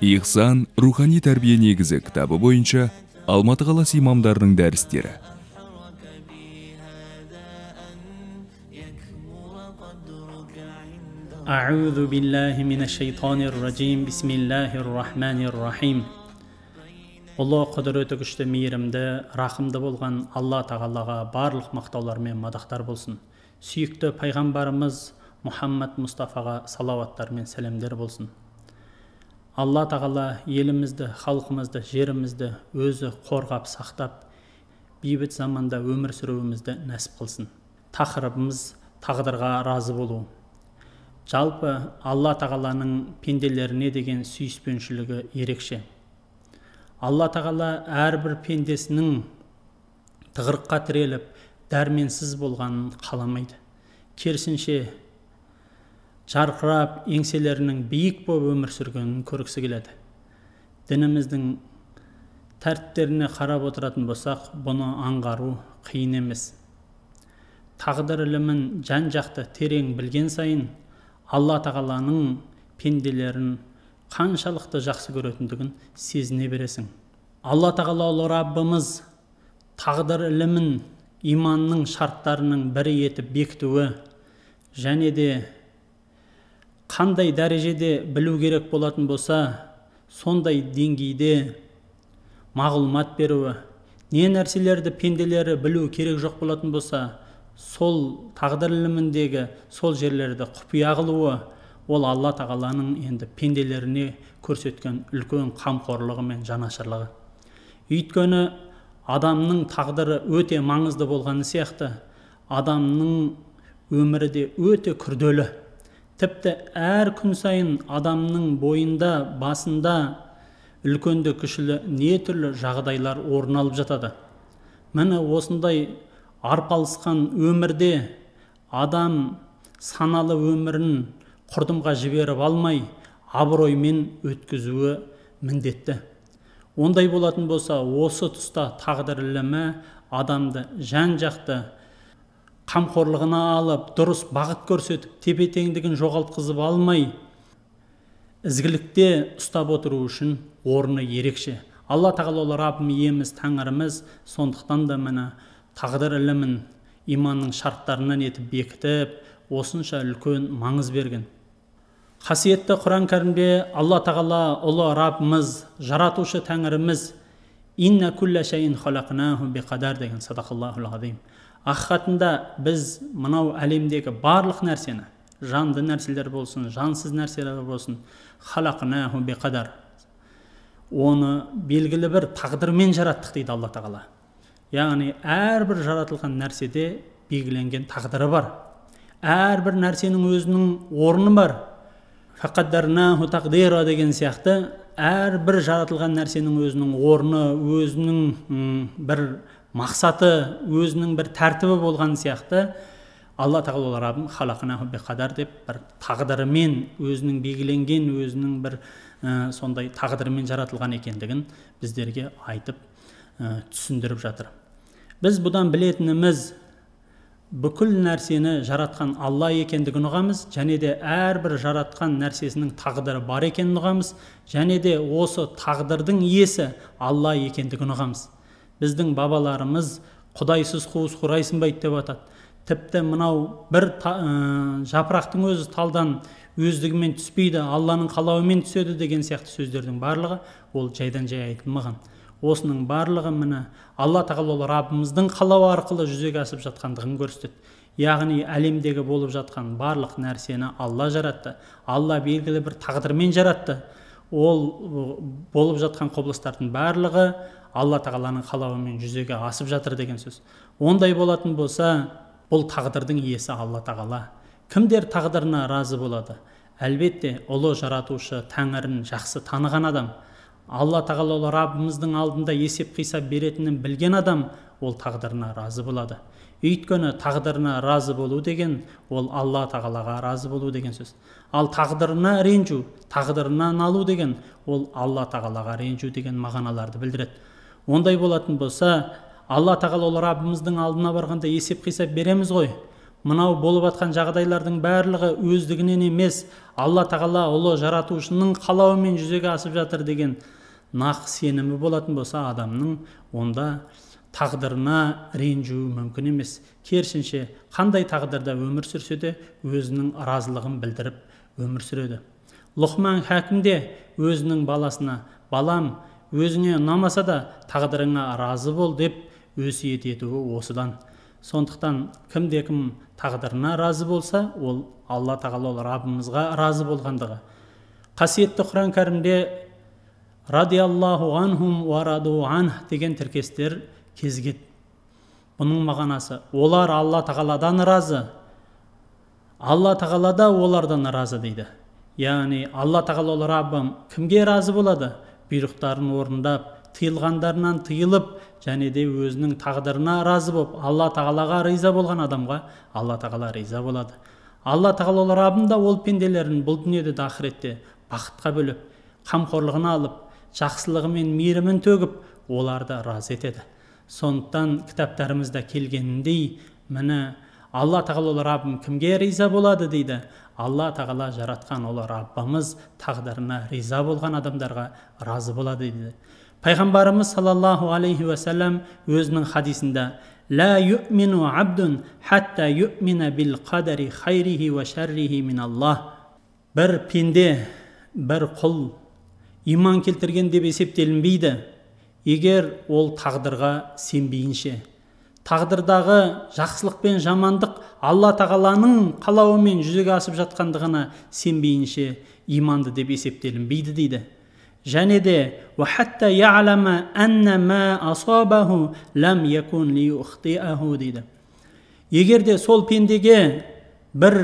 ихсан рухани тәрбие негізі кітабы бойынша алматы қаласы имамдарының дәрістері أعوذ биллахи من ұлы күшті мейірімді рақымды болған алла тағалаға барлық мақтаулар мен мадақтар болсын сүйікті пайғамбарымыз мұхаммад мұстафаға салауаттар мен сәлемдер болсын алла тағала елімізді халқымызды жерімізді өзі қорғап сақтап бейбіт заманда өмір сүруімізді нәсіп қылсын тақырыбымыз тағдырға разы болу жалпы алла тағаланың пенделеріне деген сүйіспеншілігі ерекше алла тағала әрбір пендесінің тығырыққа тіреліп дәрменсіз болғанын қаламайды керісінше жарқырап еңселерінің биік болып өмір сүргенін көргісі келеді дініміздің тәртіптеріне қарап отыратын болсақ бұны аңғару қиын емес тағдыр ілімін жан жақты терең білген сайын алла тағаланың пенделерін қаншалықты жақсы көретіндігін сезіне бересің алла ұлы раббымыз тағдыр ілімін иманның шарттарының бірі етіп бекітуі және де қандай дәрежеде білу керек болатын болса сондай деңгейде мағлұмат беруі не нәрселерді пенделері білу керек жоқ болатын болса сол тағдыр іліміндегі сол жерлерді құпия қылуы ол алла тағаланың енді пенделеріне көрсеткен үлкен қамқорлығы мен жанашырлығы өйткені адамның тағдыры өте маңызды болғаны сияқты адамның өмірі де өте күрделі тіпті әр күн сайын адамның бойында басында үлкенді кішілі не түрлі жағдайлар орын алып жатады міне осындай арпалысқан өмірде адам саналы өмірін құрдымға жіберіп алмай абыроймен өткізуі міндетті ондай болатын болса осы тұста тағдыр адамды жан жақты қамқорлығына алып дұрыс бағыт көрсетіп тепе теңдігін жоғалтқызып алмай ізгілікте ұстап отыру үшін орны ерекше алла тағала ол раббым иеміз тәңіріміз сондықтан да міне тағдыр ілімін иманның шарттарынан етіп бекітіп осынша үлкен маңыз берген қасиетті құран кәрімде алла тағала ұлы раббымыз жаратушы тәңіріміз деген садақаллаху ақ біз мынау әлемдегі барлық нәрсені жанды нәрселер болсын жансыз нәрселер болсын қадар, оны белгілі бір тағдырмен жараттық дейді алла тағала яғни әрбір жаратылған нәрседе белгіленген тағдыры бар әрбір нәрсенің өзінің орны бар фақаддарнаху тақдира деген сияқты әрбір жаратылған нәрсенің өзінің орны өзінің бір мақсаты өзінің бір тәртібі болған сияқты алла тағала раббым халақына қадар деп бір тағдырымен өзінің белгіленген өзінің бір сондай тағдырымен жаратылған екендігін біздерге айтып түсіндіріп жатыр біз бұдан білетініміз бүкіл нәрсені жаратқан алла екендігін ұғамыз және де әрбір жаратқан нәрсесінің тағдыры бар екенін ұғамыз және де осы тағдырдың иесі алла екендігін ұғамыз біздің бабаларымыз құдайсыз қуыс құрайсынбайды деп атады тіпті мынау бір та, ә, жапырақтың өзі талдан өздігімен түспейді алланың қалауымен түседі деген сияқты сөздердің барлығы ол жайдан жай айтылмаған осының барлығы міне алла тағала раббымыздың қалауы арқылы жүзеге асып жатқандығын көрсетеді яғни әлемдегі болып жатқан барлық нәрсені алла жаратты алла белгілі бір тағдырмен жаратты ол болып жатқан құбылыстардың барлығы алла тағаланың қалауымен жүзеге асып жатыр деген сөз ондай болатын болса бұл тағдырдың иесі алла тағала кімдер тағдырына разы болады әлбетте ұлы жаратушы тәңірін жақсы таныған адам алла тағала раббымыздың алдында есеп қисап беретінін білген адам ол тағдырына разы болады өйткені тағдырына разы болу деген ол алла тағалаға разы болу деген сөз ал тағдырына ренжу тағдырынан алу деген ол алла тағалаға ренжу деген мағыналарды білдіреді ондай болатын болса алла тағала ол раббымыздың алдына барғанда есеп қисап береміз ғой мынау болып жатқан жағдайлардың барлығы өздігінен емес алла тағала ұлы жаратушының қалауымен жүзеге асып жатыр деген нақ сенімі болатын болса адамның онда тағдырына ренжуі мүмкін емес керісінше қандай тағдырда өмір сүрсе де өзінің разылығын білдіріп өмір сүреді лұқман хәкім өзінің баласына балам Өзіне ұнамаса да тағдырыңа разы бол деп өсиет етуі осыдан сондықтан кімде кім тағдырына разы болса ол алла тағала ол раббымызға разы болғандығы қасиетті құран кәрімде радиаллаху анхум раду анх деген тіркестер кезігеді бұның мағынасы олар алла тағаладан разы алла тағала да олардан разы дейді яғни алла тағала ол раббым кімге разы болады бұйрықтарын орындап тыйылғандарынан тыйылып және де өзінің тағдырына разы болып алла тағалаға риза болған адамға алла тағала риза болады алла тағала раббым да ол пенделерін бұл дүниеде де ақыретте бақытқа бөлеп қамқорлығына алып жақсылығы мен мейірімін төгіп оларды разы етеді сондықтан кітаптарымызда келгеніндей міне алла тағала раббым кімге риза болады дейді алла тағала жаратқан олар раббымыз тағдырына риза болған адамдарға разы болады дейді пайғамбарымыз саллаллаху алейхи уасалам өзінің хадисінде лә абдун хатта қадари хайрихи ва шаррихи бір пенде бір құл иман келтірген деп есептелінбейді егер ол тағдырға сенбейінше тағдырдағы жақсылық пен жамандық алла тағаланың қалауымен жүзеге асып жатқандығына сенбейінше иманды деп есептелінбейді дейді және де дейді егер де сол пендеге бір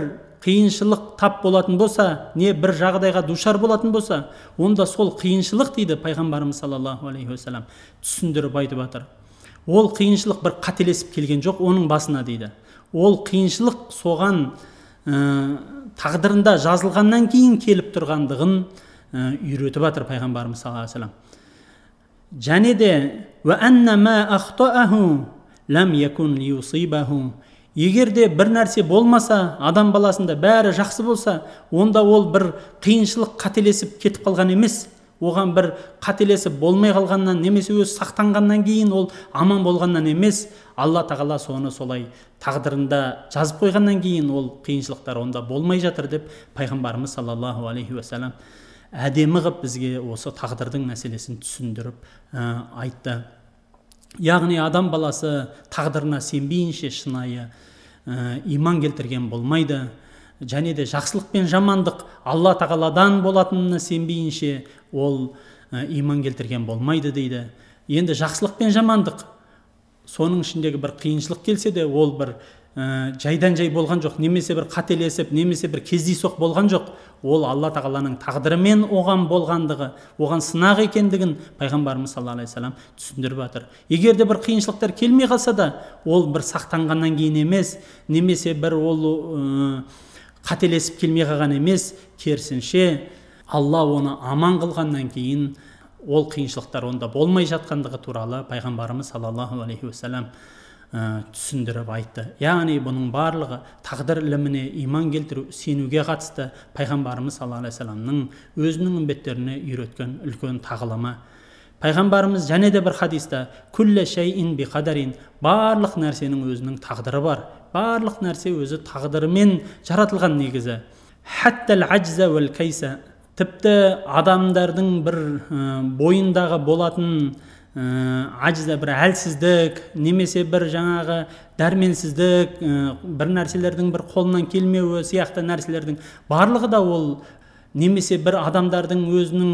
қиыншылық тап болатын болса не бір жағдайға душар болатын болса онда сол қиыншылық дейді пайғамбарымыз саллаллаху алейхи уассалам түсіндіріп айтып жатыр ол қиыншылық бір қателесіп келген жоқ оның басына дейді ол қиыншылық соған ә, тағдырында жазылғаннан кейін келіп тұрғандығын э, үйретіп жатыр пайғамбарымыз саллаллаху алейхи вассалам және де егер де бір нәрсе болмаса адам баласында бәрі жақсы болса онда ол бір қиыншылық қателесіп кетіп қалған емес оған бір қателесіп болмай қалғаннан немесе өзі сақтанғаннан кейін ол аман болғаннан емес алла тағала соны солай тағдырында жазып қойғаннан кейін ол қиыншылықтар онда болмай жатыр деп пайғамбарымыз саллаллаху алейхи уассалам әдемі ғып бізге осы тағдырдың мәселесін түсіндіріп ә, айтты яғни адам баласы тағдырына сенбейінше шынайы ә, иман келтірген болмайды және де жақсылық пен жамандық алла тағаладан болатынына сенбейінше ол э, иман келтірген болмайды дейді енді жақсылық пен жамандық соның ішіндегі бір қиыншылық келсе де ол бір э, жайдан жай болған жоқ немесе бір қателесіп немесе бір кездейсоқ болған жоқ ол алла тағаланың тағдырымен оған болғандығы оған сынақ екендігін пайғамбарымыз саллаллаху алейхи салам түсіндіріп жатыр егер де бір қиыншылықтар келмей қалса да ол бір сақтанғаннан кейін емес немесе бір ол ә, қателесіп келмей қалған емес керісінше алла оны аман қылғаннан кейін ол қиыншылықтар онда болмай жатқандығы туралы пайғамбарымыз саллаллаху алейхи уассалам ә, түсіндіріп айтты яғни бұның барлығы тағдыр іліміне иман келтіру сенуге қатысты пайғамбарымыз саллаллаху алейхи вассаламның өзінің үмбеттеріне үйреткен үлкен тағылымы пайғамбарымыз және де бір хадисте шайин барлық нәрсенің өзінің тағдыры бар барлық нәрсе өзі тағдырымен жаратылған негізі тіпті адамдардың бір бойындағы болатын ә, бір әлсіздік немесе бір жаңағы дәрменсіздік бір нәрселердің бір қолынан келмеуі сияқты нәрселердің барлығы да ол немесе бір адамдардың өзінің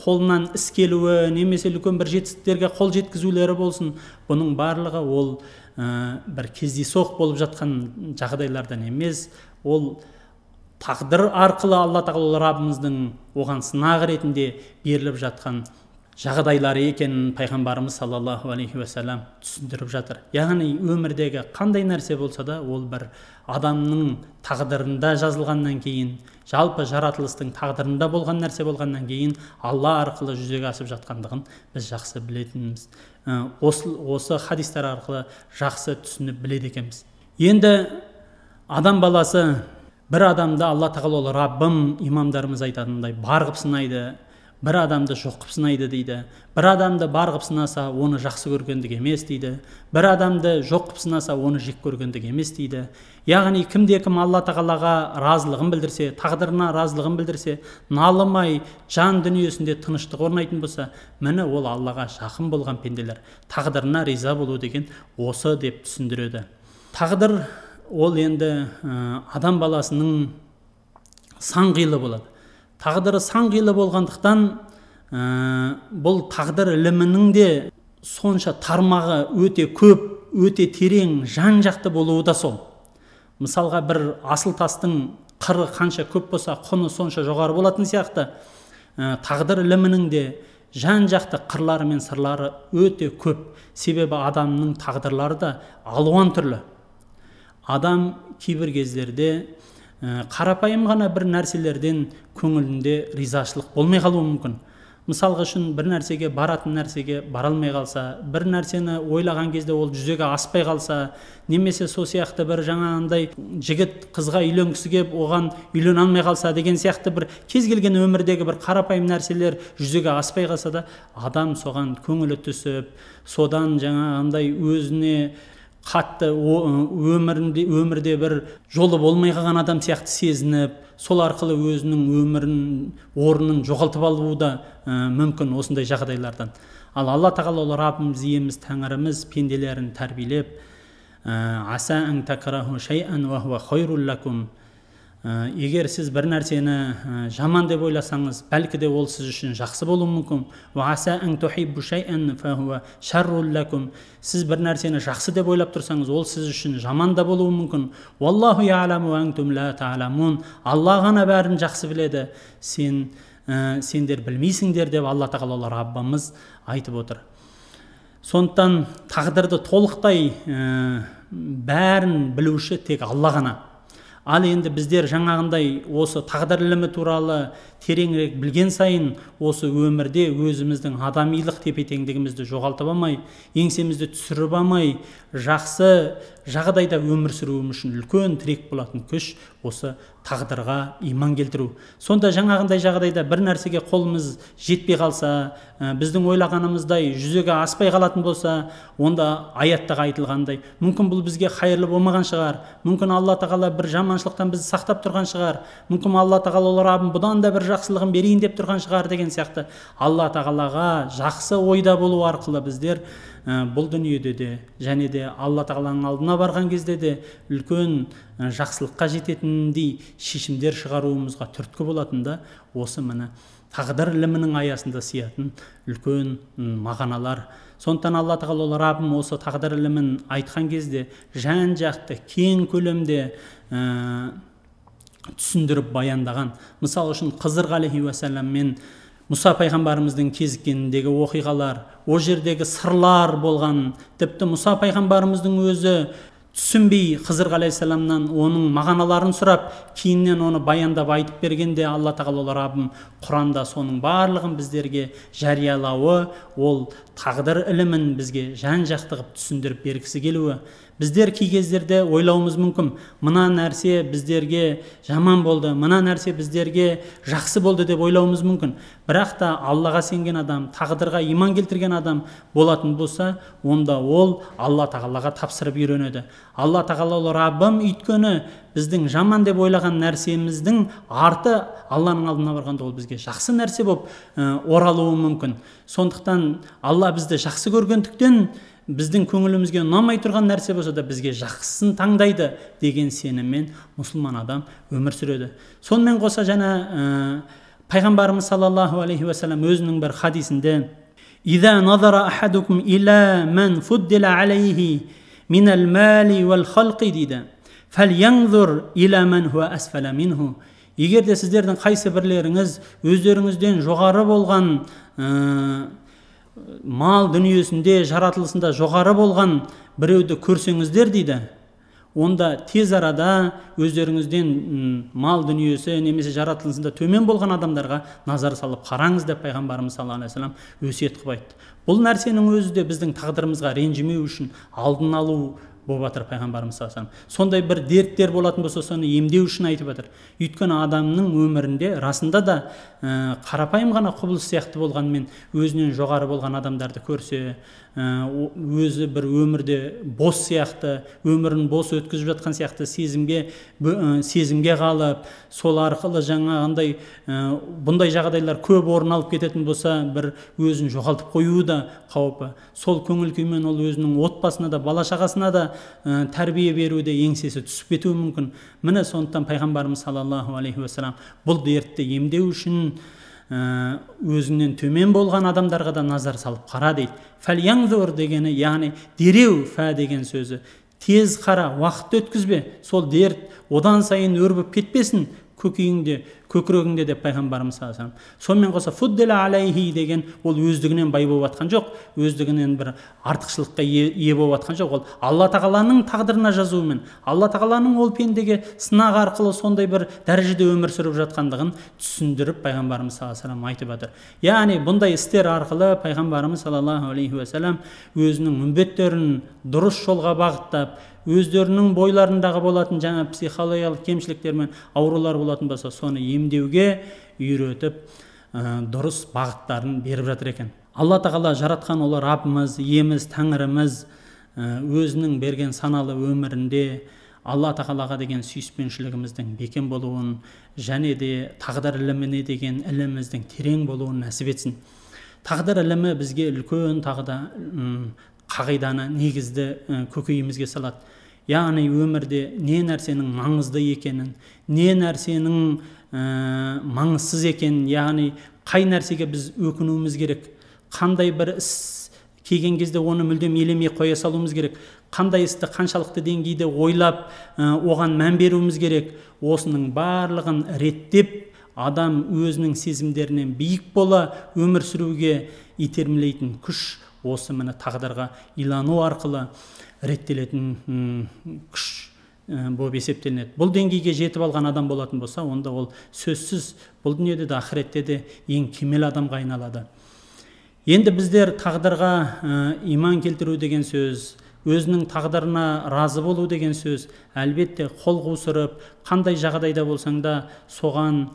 қолынан іс келуі немесе үлкен бір жетістіктерге қол жеткізулері болсын бұның барлығы ол ә, бір кездейсоқ болып жатқан жағдайлардан емес ол тағдыр арқылы алла тағала раббымыздың оған сынақ ретінде беріліп жатқан жағдайлары екенін пайғамбарымыз саллаллаху алейхи уассалам түсіндіріп жатыр яғни өмірдегі қандай нәрсе болса да ол бір адамның тағдырында жазылғаннан кейін жалпы жаратылыстың тағдырында болған нәрсе болғаннан кейін алла арқылы жүзеге асып жатқандығын біз жақсы білетініміз ә, осы, осы хадистер арқылы жақсы түсініп біледі екенбіз енді адам баласы бір адамды алла тағала раббым имамдарымыз айтатындай бар қылып сынайды бір адамды жоқ қылып сынайды дейді бір адамды бар қылып сынаса оны жақсы көргендік емес дейді бір адамды жоқ қылып сынаса оны жек көргендік емес дейді яғни кімде кім алла тағалаға разылығын білдірсе тағдырына разылығын білдірсе налымай жан дүниесінде тыныштық орнайтын болса міне ол аллаға жақын болған пенделер тағдырына риза болу деген осы деп түсіндіреді тағдыр ол енді адам баласының қилы болады тағдыры қилы болғандықтан бұл тағдыр ілімінің де сонша тармағы өте көп өте терең жан жақты болуы да сол мысалға бір асыл тастың қыры қанша көп болса құны сонша жоғары болатын сияқты ә, тағдыр ілімінің де жан жақты қырлары мен сырлары өте көп себебі адамның тағдырлары да алуан түрлі адам кейбір кездерде э, қарапайым ғана бір нәрселерден көңілінде ризашылық болмай қалуы мүмкін мысалға үшін бір нәрсеге баратын нәрсеге бара алмай қалса бір нәрсені ойлаған кезде ол жүзеге аспай қалса немесе сол сияқты бір жаңағындай жігіт қызға үйленгісі келіп оған үйлене алмай қалса деген сияқты бір кез келген өмірдегі бір қарапайым нәрселер жүзеге аспай қалса да адам соған көңілі түсіп содан жаңағындай өзіне қатты өмірінде өмірде бір жолы болмай қалған адам сияқты сезініп сол арқылы өзінің өмірін орнын жоғалтып алуы да мүмкін осындай жағдайлардан ал алла тағала ол раббымыз иеміз тәңіріміз пенделерін тәрбиелеп ә, Э, егер сіз бір нәрсені э, жаман деп ойласаңыз бәлкі де ол сіз үшін жақсы болуы мүмкін сіз бір нәрсені жақсы деп ойлап тұрсаңыз ол сіз үшін жаман да болуы мүмкін алла ғана бәрін жақсы біледі сен э, сендер білмейсіңдер деп алла тағала Аббамыз айтып отыр сондықтан тағдырды толықтай бәрін білуші тек алла ғана ал енді біздер жаңағындай осы тағдыр ілімі туралы тереңірек білген сайын осы өмірде өзіміздің адамилық тепе теңдігімізді жоғалтып алмай еңсемізді түсіріп алмай жақсы жағдайда өмір сүруіміз үшін үлкен тірек болатын күш осы тағдырға иман келтіру сонда жаңағындай жағдайда бір нәрсеге қолымыз жетпей қалса ә, біздің ойлағанымыздай жүзеге аспай қалатын болса онда аяттағы айтылғандай мүмкін бұл бізге қайырлы болмаған шығар мүмкін алла тағала бір жаманшылықтан бізді сақтап тұрған шығар мүмкін алла тағала ол бұдан да бір жақсылығын берейін деп тұрған шығар деген сияқты алла тағалаға жақсы ойда болу арқылы біздер ә, бұл дүниеде де және де алла тағаланың алдына барған кезде де үлкен жақсылыққа жететіндей шешімдер шығаруымызға түрткі болатын да осы міне тағдыр ілімінің аясында сиятын үлкен мағаналар сондықтан алла тағала раббым осы тағдыр ілімін айтқан кезде жан жақты кең көлемде түсіндіріп баяндаған мысалы үшін қызыр ғалихи уасалам мен мұса пайғамбарымыздың кезіккеніндегі оқиғалар о жердегі сырлар болған тіпті мұса пайғамбарымыздың өзі түсінбей хызыр алейхисаламнан оның мағаналарын сұрап кейіннен оны баяндап айтып бергенде алла тағала раббым құранда соның барлығын біздерге жариялауы ол тағдыр ілімін бізге жан жақтығып түсіндіріп бергісі келуі біздер кей кездерде ойлауымыз мүмкін мына нәрсе біздерге жаман болды мына нәрсе біздерге жақсы болды деп ойлауымыз мүмкін бірақ та аллаға сенген адам тағдырға иман келтірген адам болатын болса онда ол алла тағалаға тапсырып үйренеді алла тағала раббым өйткені біздің жаман деп ойлаған нәрсеміздің арты алланың алдына барғанда ол бізге жақсы нәрсе болып ә, оралуы мүмкін сондықтан алла бізді жақсы көргендіктен біздің көңілімізге ұнамай тұрған нәрсе болса да бізге жақсысын таңдайды деген сеніммен мұсылман адам өмір сүреді сонымен қоса жаңа ә, пайғамбарымыз саллаллаху алейхи уассалам өзінің бір хадисінде егер де сіздердің қайсы бірлеріңіз өздеріңізден жоғары болған ә, мал дүниесінде жаратылысында жоғары болған біреуді көрсеңіздер дейді онда тез арада өздеріңізден мал дүниесі немесе жаратылысында төмен болған адамдарға назар салып қараңыз деп пайғамбарымыз саллаллаху алейхи вассалам өсиет қылып айтты бұл нәрсенің өзі де біздің тағдырымызға ренжімеу үшін алдын алу болып жатыр пайғамбарымыз саллаллаху сондай бір дерттер болатын болса соны емдеу үшін айтып жатыр өйткені адамның өмірінде расында да ә, қарапайым ғана құбылыс сияқты болғанымен өзінен жоғары болған адамдарды көрсе өзі бір өмірде бос сияқты өмірін бос өткізіп жатқан сияқты сезімге бө, сезімге қалып сол арқылы жаңағындай ә, бұндай жағдайлар көп орын алып кететін болса бір өзін жоғалтып қоюы да қаупі сол көңіл күймен ол өзінің отбасына да бала шағасына да ә, тәрбие беруде еңсесі түсіп кетуі мүмкін міне сондықтан пайғамбарымыз саллаллаху алейхи уассалам бұл дертті емдеу үшін э, өзінен төмен болған адамдарға да назар салып қара дейді фәлянзур дегені яғни дереу фә деген сөзі тез қара уақыт өткізбе сол дерт одан сайын өрбіп кетпесін көкейіңде көкірегіңде деп пайғамбарымыз саллаллаху алейхи вассалам сонымен қоса алейхи деген ол өздігінен бай болып жатқан жоқ өздігінен бір артықшылыққа ие, болып жатқан жоқ ол алла тағаланың тағдырына жазуымен алла тағаланың ол пендеге сынақ арқылы сондай бір дәрежеде өмір сүріп жатқандығын түсіндіріп пайғамбарымыз саллаллаху алейхи вассалам айтып жатыр яғни бұндай істер арқылы пайғамбарымыз саллаллаху алейхи уассалам өзінің үмбеттерін дұрыс жолға бағыттап өздерінің бойларындағы болатын жаңа психологиялық кемшіліктер мен аурулар болатын болса соны емдеуге үйретіп ә, дұрыс бағыттарын беріп жатыр екен алла тағала жаратқан ұлы раббымыз иеміз тәңіріміз өзінің берген саналы өмірінде алла тағалаға деген сүйіспеншілігіміздің бекем болуын және де тағдыр іліміне деген іліміміздің терең болуын нәсіп етсін тағдыр ілімі бізге үлкен тағда, қағиданы негізді көкейімізге салады яғни өмірде не нәрсенің маңызды екенін не нәрсенің ә, маңызсыз екенін яғни қай нәрсеге біз өкінуіміз керек қандай бір іс келген кезде оны мүлдем елемей қоя салуымыз керек қандай істі қаншалықты деңгейде ойлап оған мән беруіміз керек осының барлығын реттеп адам өзінің сезімдерінен биік бола өмір сүруге итермелейтін күш осы міне тағдырға илану арқылы реттелетін күш болып есептелінеді бұл деңгейге жетіп алған адам болатын болса онда ол сөзсіз бұл дүниеде де ақыретте де ең кемел адамға айналады енді біздер тағдырға иман келтіру деген сөз өзінің тағдырына разы болу деген сөз әлбетте қол қусырып қандай жағдайда болсаң да соған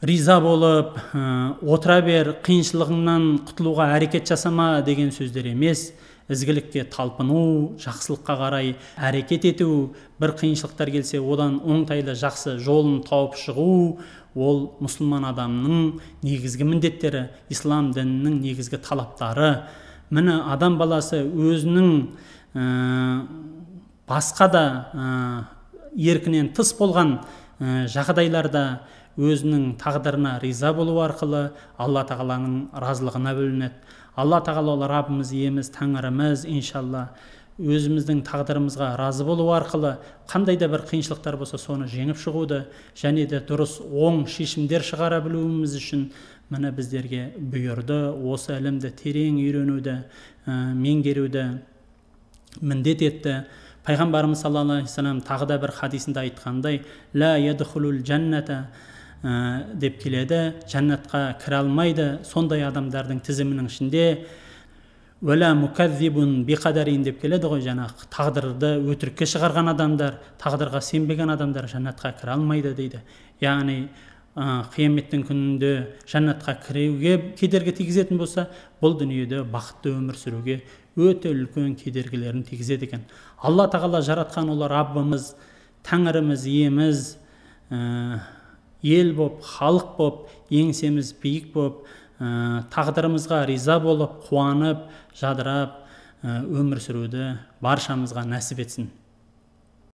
риза болып ә, отыра бер қиыншылығыңнан құтылуға әрекет жасама деген сөздер емес ізгілікке талпыну жақсылыққа қарай әрекет ету бір қиыншылықтар келсе одан оңтайлы жақсы жолын тауып шығу ол мұсылман адамның негізгі міндеттері ислам дінінің негізгі талаптары міне адам баласы өзінің ә, басқа да еркінен тыс болған ә, жағдайларда өзінің тағдырына риза болу арқылы алла тағаланың разылығына бөлінеді алла тағала ол раббымыз иеміз тәңіріміз иншалла өзіміздің тағдырымызға разы болу арқылы қандай да бір қиыншылықтар болса соны жеңіп шығуды және де дұрыс оң шешімдер шығара білуіміз үшін міне біздерге бұйырды осы ілімді терең үйренуді ә, меңгеруді міндет етті пайғамбарымыз саллаллаху алейхи тағы да бір хадисінде айтқандай лә Ә, деп келеді жәннатқа кіре алмайды сондай адамдардың тізімінің ішінде уәлә мукәззибун биқадарин деп келеді ғой жаңағы тағдырды өтірікке шығарған адамдар тағдырға сенбеген адамдар жәннатқа кіре алмайды дейді яғни ә, қияметтің күнінде жәннатқа кіруге кедергі тигізетін болса бұл дүниеде бақытты өмір сүруге өте үлкен кедергілерін тигізеді екен алла тағала жаратқан олар раббымыз тәңіріміз иеміз ә, ел боп халық боп еңсеміз биік боп ә, тағдырымызға риза болып қуанып жадырап ә, өмір сүруді баршамызға нәсіп етсін